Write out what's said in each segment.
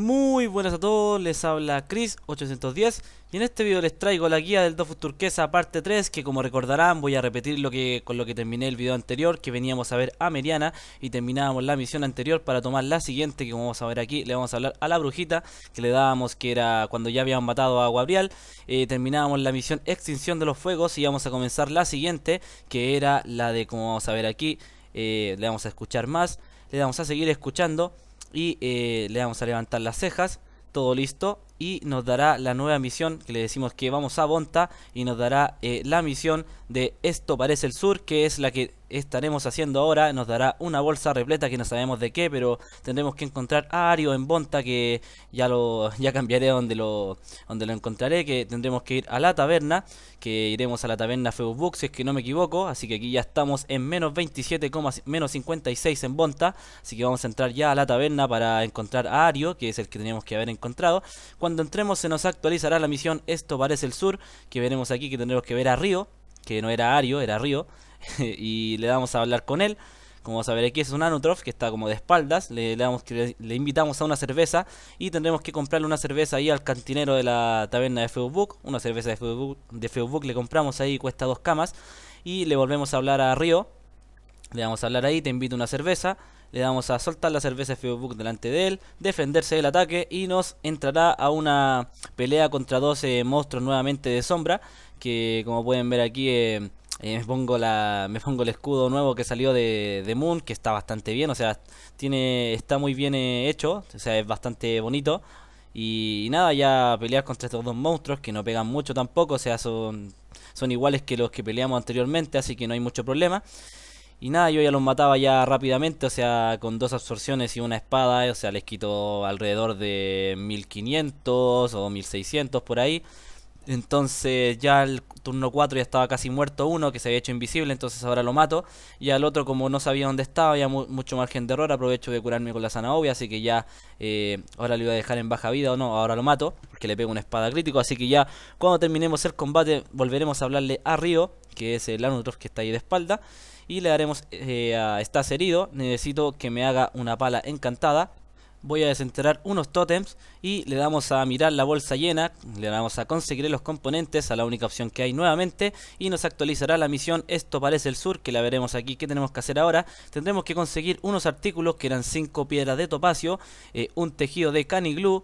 Muy buenas a todos, les habla Chris810 y en este video les traigo la guía del Dofus Turquesa parte 3 que como recordarán voy a repetir lo que con lo que terminé el video anterior que veníamos a ver a Meriana y terminábamos la misión anterior para tomar la siguiente que como vamos a ver aquí le vamos a hablar a la brujita que le dábamos que era cuando ya habían matado a Gabriel eh, terminábamos la misión extinción de los fuegos y vamos a comenzar la siguiente que era la de como vamos a ver aquí eh, le vamos a escuchar más le vamos a seguir escuchando y eh, le vamos a levantar las cejas. Todo listo y nos dará la nueva misión que le decimos que vamos a Bonta y nos dará eh, la misión de Esto parece el sur que es la que estaremos haciendo ahora nos dará una bolsa repleta que no sabemos de qué pero tendremos que encontrar a Ario en Bonta que ya lo ya cambiaré donde lo donde lo encontraré que tendremos que ir a la taberna que iremos a la taberna Facebook si es que no me equivoco así que aquí ya estamos en menos 27, menos 56 en Bonta así que vamos a entrar ya a la taberna para encontrar a Ario que es el que teníamos que haber encontrado cuando entremos se nos actualizará la misión Esto parece el sur, que veremos aquí que tendremos que ver a Río, que no era Ario, era Río, y le damos a hablar con él. Como vas a ver aquí es un Anutrof que está como de espaldas, le, damos, le, invitamos a una cerveza y tendremos que comprarle una cerveza ahí al cantinero de la taberna de Facebook, una cerveza de Facebook, de Facebook le compramos ahí, cuesta dos camas, y le volvemos a hablar a Río, le damos a hablar ahí, te invito a una cerveza, le damos a soltar la cerveza Facebook delante de él, defenderse del ataque y nos entrará a una pelea contra 12 monstruos nuevamente de sombra, que como pueden ver aquí... Eh, eh, me, pongo la, me pongo el escudo nuevo que salió de, Moon, que está bastante bien, o sea, tiene, está muy bien eh, hecho, o sea, es bastante bonito. Y, nada, ya pelear contra estos dos monstruos que no pegan mucho tampoco, o sea, son, son iguales que los que peleamos anteriormente, así que no hay mucho problema. Y nada, yo ya los mataba ya rápidamente, o sea, con dos absorciones y una espada, eh, o sea, les quito alrededor de 1500 o 1600 por ahí. Entonces ya el turno 4 ya estaba casi muerto uno, que se había hecho invisible, entonces ahora lo mato. Y al otro, como no sabía dónde estaba, había mucho margen de error, aprovecho de curarme con la zanahoria, así que ya eh, ahora lo voy a dejar en baja vida o no, ahora lo mato, porque le pego una espada crítico. Así que ya cuando terminemos el combate volveremos a hablarle a Río, que es el Anutrof que está ahí de espalda. Y le daremos eh, a estás herido, necesito que me haga una pala encantada. Voy a desenterrar unos tótems y le damos a mirar la bolsa llena, le damos a conseguir los componentes a la única opción que hay nuevamente y nos actualizará la misión Esto parece el sur que la veremos aquí, ¿qué tenemos que hacer ahora? Tendremos que conseguir unos artículos que eran 5 piedras de topacio, eh, un tejido de caniglú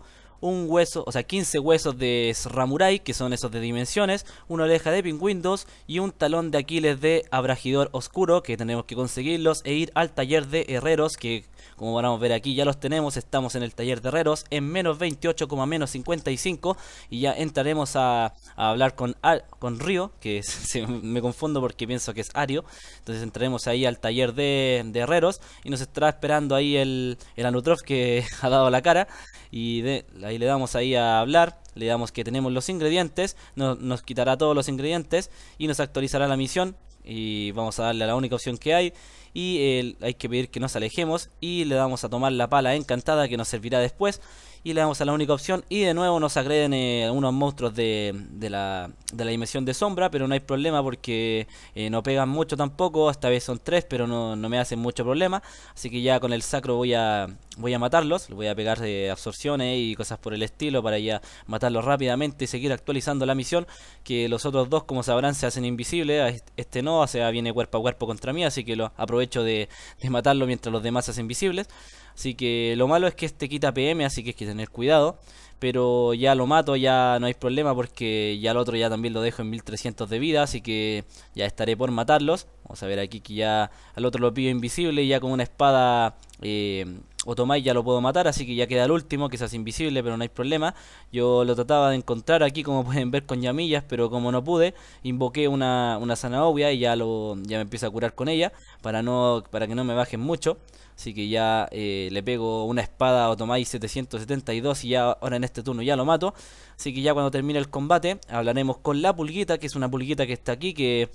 un hueso, o sea, 15 huesos de Ramurai, que son esos de dimensiones, una oreja de pingüinos windows y un talón de Aquiles de Abrajidor Oscuro, que tenemos que conseguirlos e ir al taller de herreros, que como vamos a ver aquí ya los tenemos, estamos en el taller de herreros en menos 28, menos 55 y ya entraremos a, hablar con, con Río, que me confundo porque pienso que es Ario, entonces entraremos ahí al taller de, herreros y nos estará esperando ahí el, el Anutrof que ha dado la cara y de, ahí y le damos ahí a hablar, le damos que tenemos los ingredientes, nos quitará todos los ingredientes y nos actualizará la misión y vamos a darle a la única opción que hay y hay que pedir que nos alejemos y le damos a tomar la pala encantada que nos servirá después y le damos a la única opción y de nuevo nos agreden eh, unos monstruos de, la, dimensión de sombra pero no hay problema porque eh, no pegan mucho tampoco esta vez son tres pero no me hacen mucho problema así que ya con el sacro voy a voy a matarlos, voy a pegar de eh, absorciones y cosas por el estilo para ya matarlos rápidamente y seguir actualizando la misión, que los otros dos como sabrán se hacen invisibles, este no, o sea, viene cuerpo a cuerpo contra mí, así que lo aprovecho de, matarlo mientras los demás se hacen invisibles. Así que lo malo es que este quita PM, así que hay que tener cuidado. Pero ya lo mato, ya no hay problema porque ya el otro ya también lo dejo en 1300 de vida, así que ya estaré por matarlos. Vamos a ver aquí que ya al otro lo pido invisible y ya con una espada... Eh, Otomai ya lo puedo matar, así que ya queda el último, que es invisible, pero no hay problema. Yo lo trataba de encontrar aquí, como pueden ver, con llamillas, pero como no pude, invoqué una, una zanahoria y ya, lo, ya me empiezo a curar con ella, para, no, para que no me bajen mucho. Así que ya eh, le pego una espada a Otomai 772 y ya ahora en este turno ya lo mato. Así que ya cuando termine el combate hablaremos con la pulguita, que es una pulguita que está aquí, que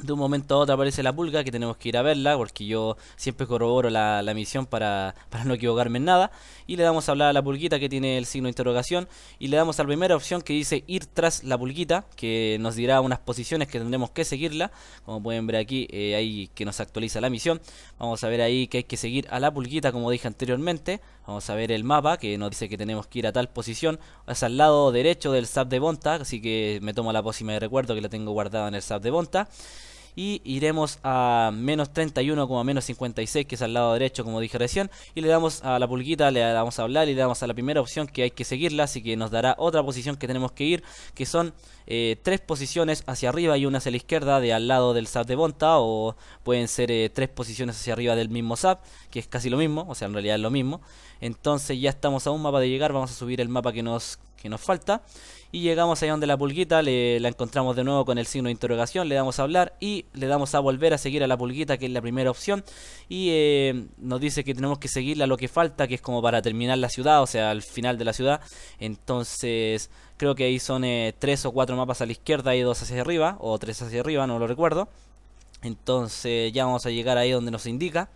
de un momento a otro aparece la pulga, que tenemos que ir a verla, porque yo siempre corroboro la, misión para, para, no equivocarme en nada. Y le damos a hablar a la pulguita que tiene el signo de interrogación. Y le damos a la primera opción que dice ir tras la pulguita, que nos dirá unas posiciones que tendremos que seguirla. Como pueden ver aquí, eh, ahí que nos actualiza la misión. Vamos a ver ahí que hay que seguir a la pulguita, como dije anteriormente. Vamos a ver el mapa, que nos dice que tenemos que ir a tal posición. Es al lado derecho del SAP de Bonta, así que me tomo la pócima de recuerdo que la tengo guardada en el SAP de Bonta y iremos a menos 31 como a menos 56 que es al lado derecho como dije recién y le damos a la pulguita, le damos a hablar y le damos a la primera opción que hay que seguirla así que nos dará otra posición que tenemos que ir que son eh, tres posiciones hacia arriba y una hacia la izquierda de al lado del SAP de Bonta o pueden ser eh, tres posiciones hacia arriba del mismo SAP que es casi lo mismo, o sea en realidad es lo mismo entonces ya estamos a un mapa de llegar, vamos a subir el mapa que nos que nos falta. Y llegamos ahí donde la pulguita, le, la encontramos de nuevo con el signo de interrogación, le damos a hablar y le damos a volver a seguir a la pulguita, que es la primera opción. Y eh, nos dice que tenemos que seguirla a lo que falta, que es como para terminar la ciudad, o sea, al final de la ciudad. Entonces, creo que ahí son eh, tres o cuatro mapas a la izquierda y dos hacia arriba, o tres hacia arriba, no lo recuerdo. Entonces ya vamos a llegar ahí donde nos indica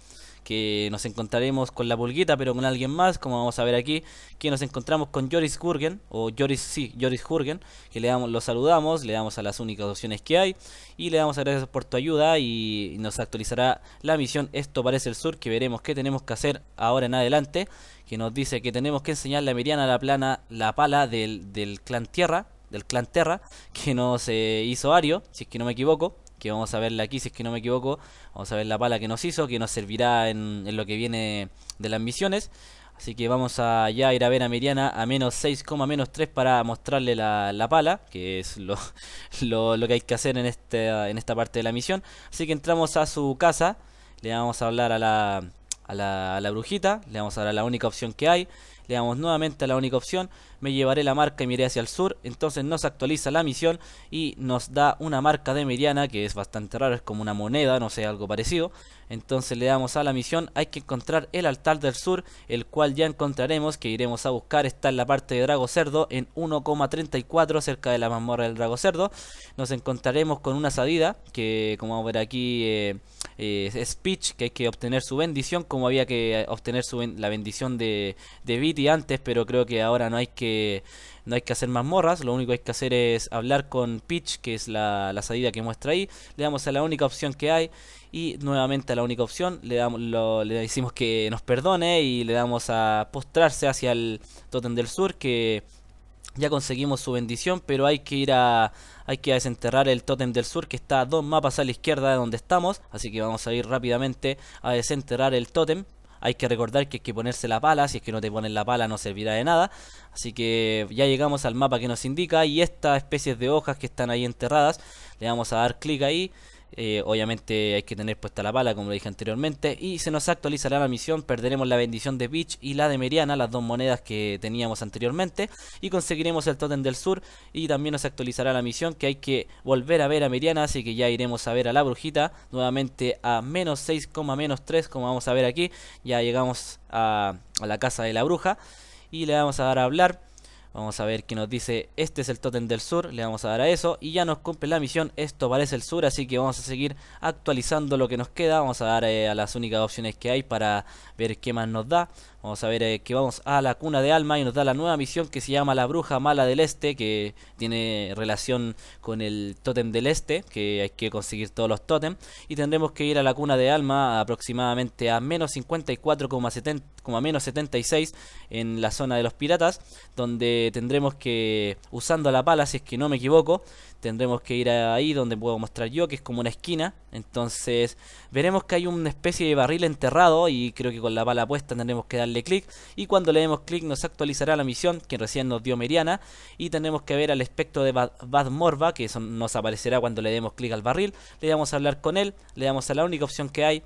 que nos encontraremos con la pulguita, pero con alguien más, como vamos a ver aquí, que nos encontramos con Joris Jurgen, o Joris, sí, Joris Jurgen, que le damos, lo saludamos, le damos a las únicas opciones que hay, y le damos a gracias por tu ayuda y nos actualizará la misión Esto parece el sur, que veremos qué tenemos que hacer ahora en adelante, que nos dice que tenemos que enseñarle a Miriana la plana, la pala del, clan Tierra, del clan Terra, que nos eh, hizo Ario, si es que no me equivoco, que vamos a verla aquí, si es que no me equivoco. Vamos a ver la pala que nos hizo, que nos servirá en, lo que viene de las misiones. Así que vamos a ya ir a ver a Miriana a menos 6, menos 3 para mostrarle la, pala, que es lo, que hay que hacer en, este, en esta parte de la misión. Así que entramos a su casa, le vamos a hablar a la, a la, brujita, le vamos a dar a la única opción que hay, le damos nuevamente a la única opción me llevaré la marca y miré hacia el sur, entonces nos actualiza la misión y nos da una marca de mediana que es bastante rara, es como una moneda, no sé, algo parecido. Entonces le damos a la misión, hay que encontrar el altar del sur, el cual ya encontraremos, que iremos a buscar, está en la parte de Drago Cerdo, en 1,34 cerca de la mazmorra del Drago Cerdo. Nos encontraremos con una salida, que como vamos a ver aquí eh, eh, es Peach, que hay que obtener su bendición, como había que obtener la bendición de, de Viti antes, pero creo que ahora no hay que no hay que hacer más morras lo único que hay que hacer es hablar con Peach, que es la, salida que muestra ahí, le damos a la única opción que hay y nuevamente a la única opción le, damos, le decimos que nos perdone y le damos a postrarse hacia el Totem del Sur, que ya conseguimos su bendición, pero hay que ir a hay que desenterrar el tótem del sur que está a dos mapas a la izquierda de donde estamos, así que vamos a ir rápidamente a desenterrar el tótem hay que recordar que hay que ponerse la pala, si es que no te ponen la pala no servirá de nada. Así que ya llegamos al mapa que nos indica y estas especies de hojas que están ahí enterradas, le vamos a dar clic ahí eh, obviamente hay que tener puesta la pala, como dije anteriormente. Y se nos actualizará la misión. Perderemos la bendición de Beach y la de Meriana, las dos monedas que teníamos anteriormente. Y conseguiremos el Totem del Sur. Y también nos actualizará la misión que hay que volver a ver a Meriana. Así que ya iremos a ver a la brujita. Nuevamente a menos 6, menos 3, como vamos a ver aquí. Ya llegamos a, a la casa de la bruja. Y le vamos a dar a hablar. Vamos a ver qué nos dice, este es el tótem del sur, le vamos a dar a eso y ya nos cumple la misión, esto parece el sur, así que vamos a seguir actualizando lo que nos queda, vamos a dar eh, a las únicas opciones que hay para ver qué más nos da. Vamos a ver eh, que vamos a la cuna de alma y nos da la nueva misión que se llama la bruja mala del este, que tiene relación con el tótem del este, que hay que conseguir todos los tótems. Y tendremos que ir a la cuna de alma aproximadamente a menos 54,70 menos 76 en la zona de los piratas, donde tendremos que, usando la pala, si es que no me equivoco, tendremos que ir ahí donde puedo mostrar yo, que es como una esquina. Entonces veremos que hay una especie de barril enterrado y creo que con la pala puesta tendremos que darle le clic y cuando le demos clic nos actualizará la misión que recién nos dio Meriana y tenemos que ver al espectro de Bad, Morva que eso nos aparecerá cuando le demos clic al barril, le damos a hablar con él, le damos a la única opción que hay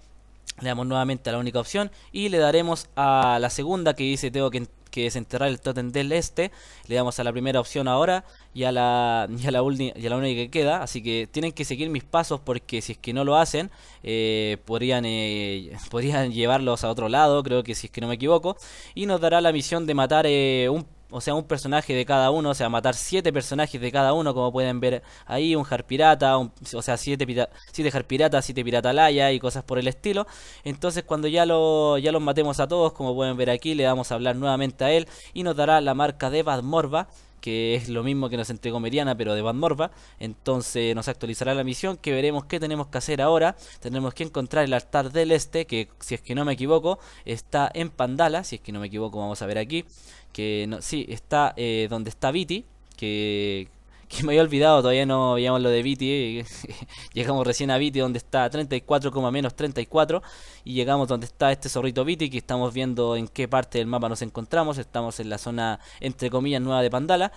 le damos nuevamente a la única opción y le daremos a la segunda que dice tengo que que es el tótem del este. Le damos a la primera opción ahora y a la, y la, y a la única que queda. Así que tienen que seguir mis pasos porque si es que no lo hacen, eh, podrían, eh, podrían llevarlos a otro lado, creo que si es que no me equivoco. Y nos dará la misión de matar eh, un o sea, un personaje de cada uno, o sea, matar siete personajes de cada uno, como pueden ver ahí, un Harpirata, un, o sea, siete, siete Harpirata, siete Laya y cosas por el estilo. Entonces, cuando ya, lo, ya los matemos a todos, como pueden ver aquí, le vamos a hablar nuevamente a él y nos dará la marca de Morba que es lo mismo que nos entregó Meriana, pero de Van Morva. Entonces nos actualizará la misión, que veremos qué tenemos que hacer ahora. Tenemos que encontrar el altar del este, que si es que no me equivoco, está en Pandala, si es que no me equivoco, vamos a ver aquí. Que no, sí, está eh, donde está Viti, que que me había olvidado, todavía no veíamos lo de Viti. Eh, llegamos recién a Viti, donde está 34, menos 34. Y llegamos donde está este zorrito Viti, que estamos viendo en qué parte del mapa nos encontramos. Estamos en la zona, entre comillas, nueva de Pandala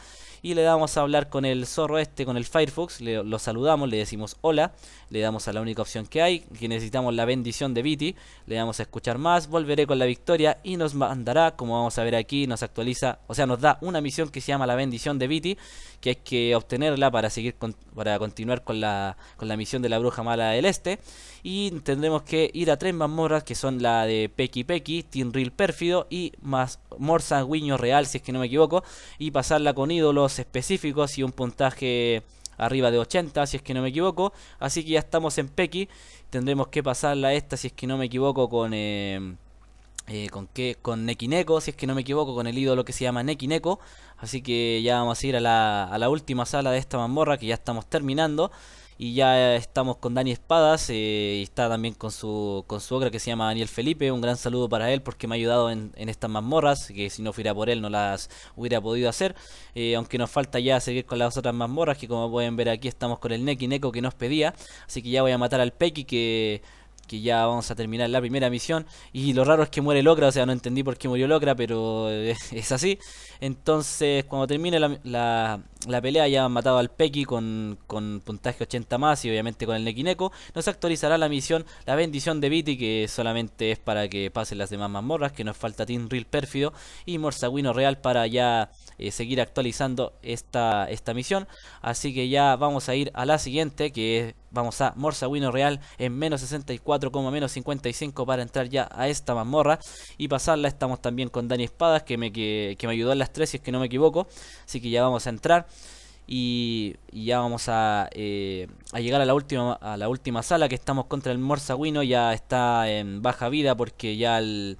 y le damos a hablar con el zorro este, con el Firefox, le, lo saludamos, le decimos hola, le damos a la única opción que hay, que necesitamos la bendición de Viti, le damos a escuchar más, volveré con la victoria y nos mandará, como vamos a ver aquí, nos actualiza, o sea, nos da una misión que se llama la bendición de Viti, que hay que obtenerla para seguir para continuar con la, misión de la bruja mala del este y tendremos que ir a tres mazmorras que son la de Pequi Pequi, Tinril Pérfido y más Guiño Real si es que no me equivoco y pasarla con ídolos específicos y un puntaje arriba de 80, si es que no me equivoco. Así que ya estamos en Pequi. Tendremos que pasarla esta, si es que no me equivoco, con... Eh, eh con qué, con Nekineko, si es que no me equivoco, con el ídolo que se llama Nekineko. Así que ya vamos a ir a la, última sala de esta mamorra que ya estamos terminando. Y ya estamos con Dani Espadas eh, y está también con su, con su ogra que se llama Daniel Felipe. Un gran saludo para él porque me ha ayudado en, estas mazmorras, que si no fuera por él no las hubiera podido hacer. Eh, aunque nos falta ya seguir con las otras mazmorras, que como pueden ver aquí estamos con el Neki Neko que nos pedía. Así que ya voy a matar al Peki que que ya vamos a terminar la primera misión. Y lo raro es que muere Locra, o sea, no entendí por qué murió Locra, pero eh, es así. Entonces, cuando termine la, la pelea ya han matado al Pequi con, puntaje 80 más y obviamente con el Nequineco. Nos actualizará la misión La Bendición de Viti, que solamente es para que pasen las demás mazmorras, que nos falta Real Pérfido y Morsagüino Real para ya eh, seguir actualizando esta, esta misión. Así que ya vamos a ir a la siguiente, que es, vamos a Morsagüino Real en menos 64, menos 55 para entrar ya a esta mazmorra y pasarla. Estamos también con Dani Espadas, que me, que, que me ayudó en las tres, si es que no me equivoco. Así que ya vamos a entrar. Y, ya vamos eh, a, llegar a la última a la última sala que estamos contra el Morsawino. Ya está en baja vida porque ya al,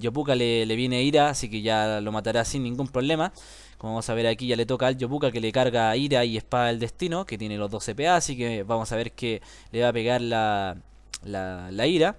Yopuka le, viene ira, así que ya lo matará sin ningún problema. Como vamos a ver aquí, ya le toca al Yopuka que le carga ira y espada del destino, que tiene los 12 CPA, así que vamos a ver que le va a pegar la ira.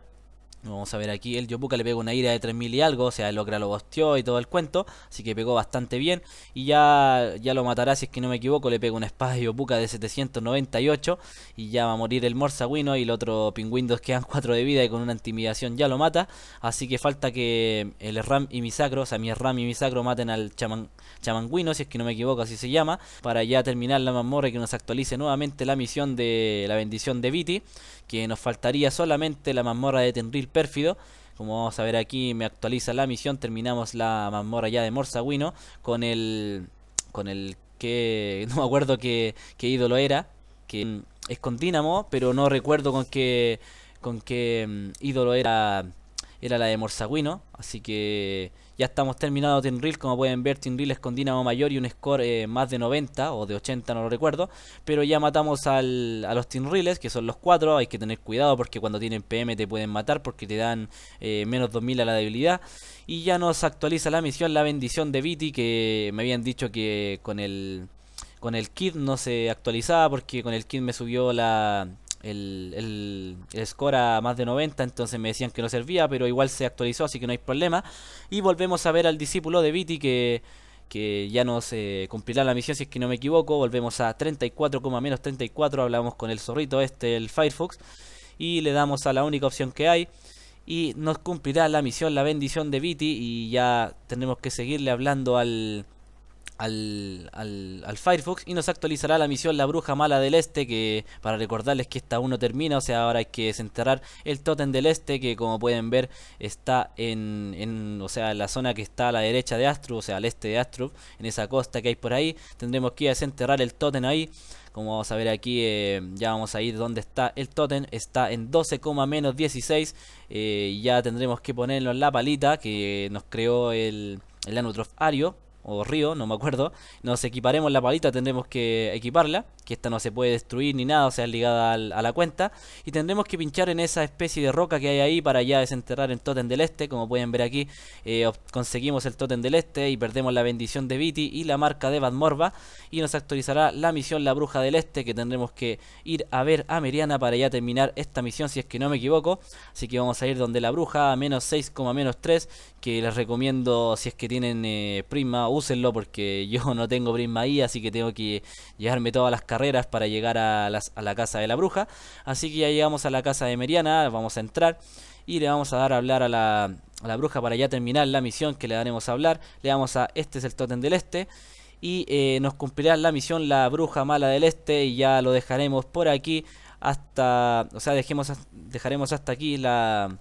Vamos a ver aquí, el Yopuka le pega una ira de 3000 y algo, o sea, logra lo bosteó y todo el cuento, así que pegó bastante bien. Y ya, ya lo matará, si es que no me equivoco, le pega una espada de Yopuka de 798 y ya va a morir el Morsawino y el otro que quedan 4 de vida y con una intimidación ya lo mata. Así que falta que el Ram y sacro, o sea, mi Ram y mi sacro maten al Chaman, Chamanguino, si es que no me equivoco, así se llama, para ya terminar la mazmorra y que nos actualice nuevamente la misión de la bendición de Viti, que nos faltaría solamente la mazmorra de Tenril Pérfido. Como vamos a ver aquí, me actualiza la misión. Terminamos la mazmorra ya de Morsawino con el. con el que. no me acuerdo qué, qué ídolo era. Que mm, es con Dinamo, pero no recuerdo con qué. con qué mm, ídolo era era la de Morsaguino. Así que ya estamos terminados Team Como pueden ver, Team es con Dinamo Mayor y un score eh, más de 90 o de 80, no lo recuerdo. Pero ya matamos a los Tin que son los 4. Hay que tener cuidado porque cuando tienen PM te pueden matar porque te dan eh, menos 2000 a la debilidad. Y ya nos actualiza la misión La Bendición de Viti, que me habían dicho que con el, con el kit no se actualizaba porque con el kit me subió la el, el, score a más de 90, entonces me decían que no servía, pero igual se actualizó, así que no hay problema. Y volvemos a ver al discípulo de Viti que, que ya nos cumplirá la misión si es que no me equivoco. Volvemos a 34, menos 34, hablamos con el zorrito este, el Firefox, y le damos a la única opción que hay. Y nos cumplirá la misión, la bendición de Viti, y ya tenemos que seguirle hablando al al, Firefox y nos actualizará la misión La Bruja Mala del Este, que para recordarles que esta aún termina, o sea, ahora hay que desenterrar el totem del Este, que como pueden ver está en, en o sea, la zona que está a la derecha de Astru o sea, al este de Astro en esa costa que hay por ahí, tendremos que desenterrar el tótem ahí. Como vamos a ver aquí, eh, ya vamos a ir donde está el totem Está en 12, menos 16. Eh, ya tendremos que ponerlo en la palita que nos creó el, el Ario o río, no me acuerdo, nos equiparemos la palita, tendremos que equiparla, que esta no se puede destruir ni nada, o sea, ligada a la cuenta, y tendremos que pinchar en esa especie de roca que hay ahí para ya desenterrar el tótem del este, como pueden ver aquí, eh, conseguimos el tótem del este y perdemos la bendición de Viti y la marca de Badmorva, y nos actualizará la misión La Bruja del Este, que tendremos que ir a ver a Meriana para ya terminar esta misión, si es que no me equivoco, así que vamos a ir donde La Bruja, a menos 3 que les recomiendo si es que tienen eh, prima úsenlo porque yo no tengo Prisma ahí, así que tengo que llevarme todas las carreras para llegar a, la casa de la bruja. Así que ya llegamos a la casa de Meriana, vamos a entrar y le vamos a dar a hablar a la, bruja para ya terminar la misión que le daremos a hablar. Le damos a este es el tótem del este y eh, nos cumplirá la misión la bruja mala del este y ya lo dejaremos por aquí hasta, o sea, dejemos, dejaremos hasta aquí la,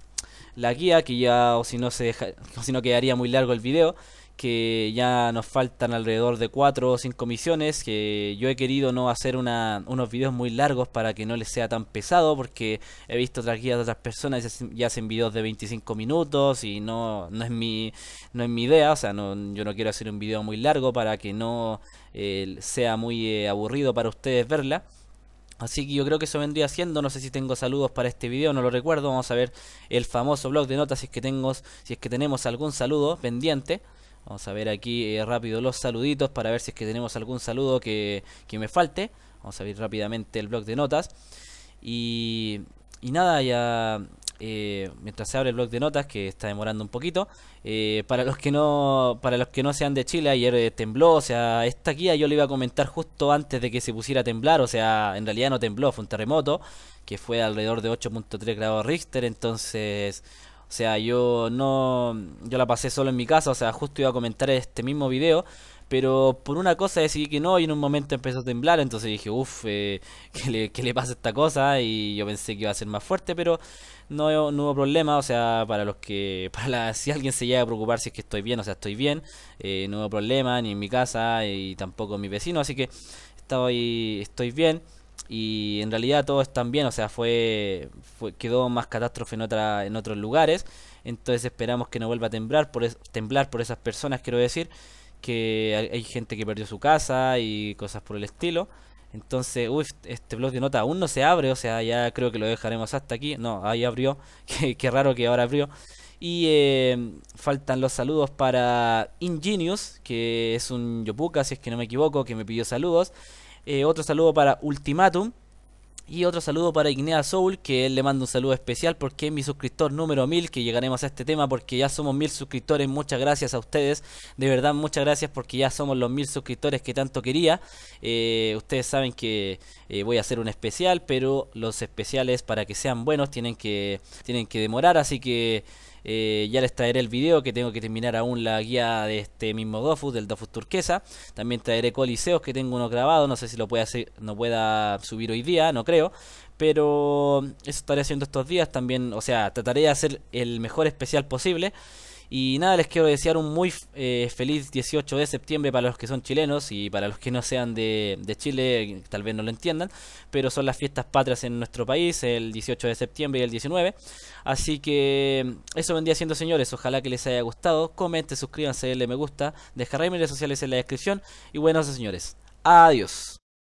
la guía que ya o si no se deja, o si no quedaría muy largo el video que ya nos faltan alrededor de 4 o 5 misiones, que yo he querido no hacer unos videos muy largos para que no les sea tan pesado, porque he visto otras guías de otras personas y hacen videos de 25 minutos y no, no, es, mi, no es mi idea, o sea, yo no quiero hacer un video muy largo para que no eh, sea muy eh, aburrido para ustedes verla. Así que yo creo que eso vendría haciendo. no sé si tengo saludos para este video, no lo recuerdo, vamos a ver el famoso blog de notas es que tengo, si es que tenemos algún saludo pendiente. Vamos a ver aquí eh, rápido los saluditos para ver si es que tenemos algún saludo que, me falte. Vamos a abrir rápidamente el blog de notas. Y, y nada, ya eh, mientras se abre el blog de notas, que está demorando un poquito. Eh, para los que no para los que no sean de Chile, ayer tembló, o sea, esta guía yo le iba a comentar justo antes de que se pusiera a temblar, o sea, en realidad no tembló, fue un terremoto que fue alrededor de 8.3 grados Richter, entonces o sea, yo no yo la pasé solo en mi casa, o sea, justo iba a comentar este mismo video, pero por una cosa decidí que no y en un momento empezó a temblar, entonces dije, uff, eh, ¿qué, le, ¿qué, le, pasa esta cosa? Y yo pensé que iba a ser más fuerte, pero no, hubo problema, o sea, para los que, para la, si alguien se llega a preocupar si es que estoy bien, o sea, estoy bien, eh, no hubo problema ni en mi casa y tampoco en mi vecino, así que estoy, estoy bien y en realidad todo está bien, o sea, fue, quedó más catástrofe en, otra, en otros lugares, entonces esperamos que no vuelva a temblar por, temblar por esas personas, quiero decir, que hay, gente que perdió su casa y cosas por el estilo. Entonces, uy, este blog de nota aún no se abre, o sea, ya creo que lo dejaremos hasta aquí. No, ahí abrió, qué, raro que ahora abrió. Y eh, faltan los saludos para InGenius, que es un Yopuka, si es que no me equivoco, que me pidió saludos. Eh, otro saludo para Ultimatum. Y otro saludo para Ignea Soul, que él le manda un saludo especial porque es mi suscriptor número 1000, que llegaremos a este tema porque ya somos 1000 suscriptores. Muchas gracias a ustedes, de verdad, muchas gracias porque ya somos los 1000 suscriptores que tanto quería. Eh, ustedes saben que eh, voy a hacer un especial, pero los especiales para que sean buenos tienen que, tienen que demorar, así que... Eh, ya les traeré el video que tengo que terminar aún la guía de este mismo Dofus, del Dofus turquesa. También traeré coliseos que tengo uno grabado, no sé si lo hacer, no pueda subir hoy día, no creo. Pero eso estaré haciendo estos días también, o sea, trataré de hacer el mejor especial posible. Y nada, les quiero desear un muy eh, feliz 18 de septiembre para los que son chilenos y para los que no sean de, de, Chile, tal vez no lo entiendan, pero son las fiestas patrias en nuestro país, el 18 de septiembre y el 19. Así que mm, eso vendría siendo, señores. Ojalá que les haya gustado. Comenten, suscríbanse, denle me gusta, dejaré mis redes sociales en la descripción. Y bueno, señores, adiós.